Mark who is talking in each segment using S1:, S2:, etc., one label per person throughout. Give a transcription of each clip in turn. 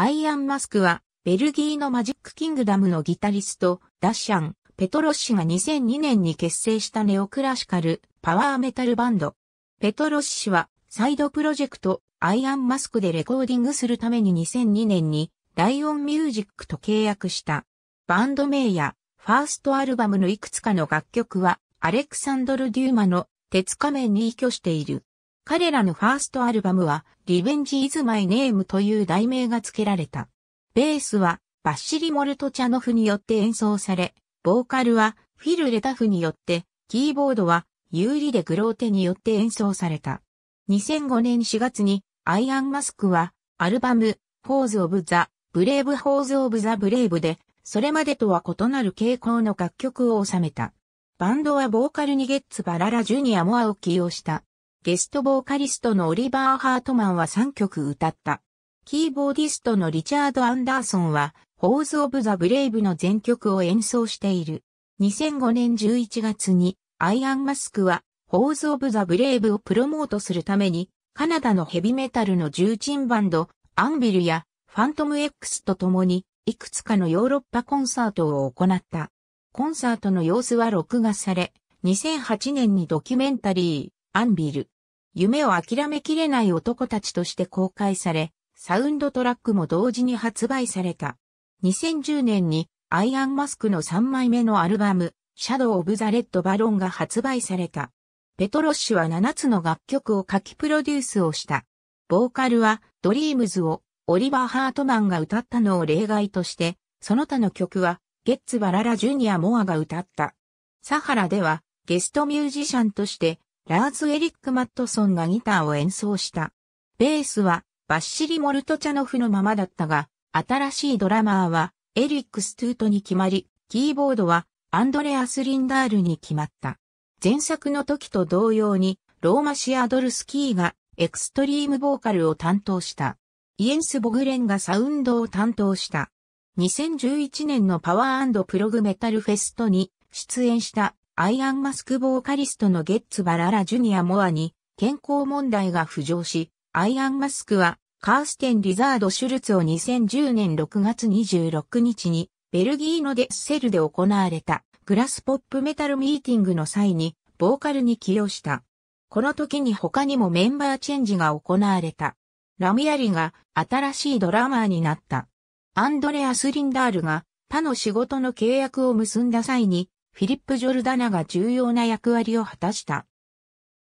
S1: アイアン・マスクは、ベルギーのマジック・キングダムのギタリスト、ダッシャン・ペトロッシが2002年に結成したネオクラシカル、パワーメタルバンド。ペトロッシは、サイドプロジェクト、アイアン・マスクでレコーディングするために2002年に、ライオン・ミュージックと契約した。バンド名や、ファーストアルバムのいくつかの楽曲は、アレクサンドル・デューマの鉄仮面に依拠している。彼らのファーストアルバムは、リベンジ・イズ・マイ・ネームという題名が付けられた。ベースは、バッシリ・モルト・チャノフによって演奏され、ボーカルは、フィル・レタフによって、キーボードは、ユーリ・デ・グローテによって演奏された。2005年4月に、アイアン・マスクは、アルバム、フーズ・オブ・ザ・ブレイブ・フーズ・オブ・ザ・ブレイブで、それまでとは異なる傾向の楽曲を収めた。バンドはボーカルにゲッツ・バララ・ジュニアアを起をした。ゲストボーカリストのオリバー・ハートマンは3曲歌った。キーボーディストのリチャード・アンダーソンは、ホーズ・オブ・ザ・ブレイブの全曲を演奏している。2005年11月に、アイアン・マスクは、ホーズ・オブ・ザ・ブレイブをプロモートするために、カナダのヘビメタルの重鎮バンド、アンビルや、ファントム X と共に、いくつかのヨーロッパコンサートを行った。コンサートの様子は録画され、2008年にドキュメンタリー、アンビル、夢を諦めきれない男たちとして公開され、サウンドトラックも同時に発売された。2010年にアイアンマスクの3枚目のアルバム、シャドウ・オブ・ザ・レッド・バロンが発売された。ペトロッシュは7つの楽曲を書きプロデュースをした。ボーカルはドリームズをオリバー・ハートマンが歌ったのを例外として、その他の曲はゲッツ・バララ・ジュニア・モアが歌った。サハラではゲストミュージシャンとしてラーズ・エリック・マットソンがギターを演奏した。ベースはバッシリ・モルトチャノフのままだったが、新しいドラマーはエリック・ストゥートに決まり、キーボードはアンドレアス・リンダールに決まった。前作の時と同様に、ローマシア・ドルスキーがエクストリームボーカルを担当した。イエンス・ボグレンがサウンドを担当した。2011年のパワープログメタルフェストに出演したアイアン・マスクボーカリストのゲッツ・バララ・ジュニア・モアに健康問題が浮上し、アイアン・マスクはカーステン・リザード・シュルツを2010年6月26日にベルギーのデッセルで行われたグラスポップメタルミーティングの際にボーカルに起用した。この時に他にもメンバーチェンジが行われた。ラミアリが新しいドラマーになった。アンドレアス・リンダールが他の仕事の契約を結んだ際にフィリップ・ジョルダナが重要な役割を果たした。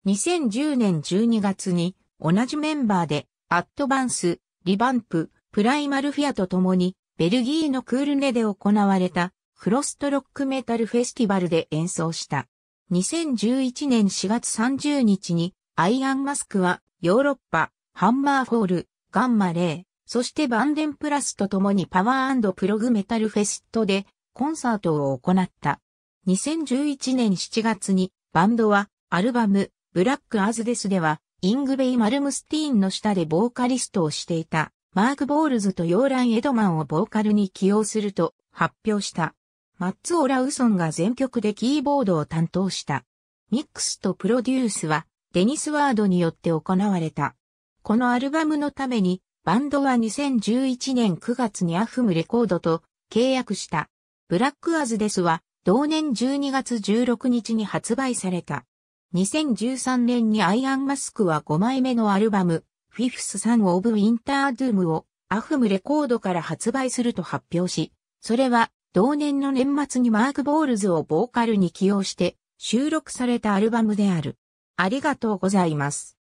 S1: 2010年12月に同じメンバーでアットバンス、リバンプ、プライマルフィアと共にベルギーのクールネで行われたフロストロックメタルフェスティバルで演奏した。2011年4月30日にアイアンマスクはヨーロッパ、ハンマーフォール、ガンマレー、そしてバンデンプラスと共にパワープログメタルフェストでコンサートを行った。2011年7月にバンドはアルバムブラックアズデスではイングベイ・マルムスティーンの下でボーカリストをしていたマーク・ボールズとヨーラン・エドマンをボーカルに起用すると発表した。マッツ・オラウソンが全曲でキーボードを担当した。ミックスとプロデュースはデニス・ワードによって行われた。このアルバムのためにバンドは2011年9月にアフムレコードと契約した。ブラックアズデスは同年12月16日に発売された。2013年にアイアンマスクは5枚目のアルバム、フィフス・サン・オブ・ウィンター・ドゥムをアフムレコードから発売すると発表し、それは同年の年末にマーク・ボールズをボーカルに起用して収録されたアルバムである。ありがとうございます。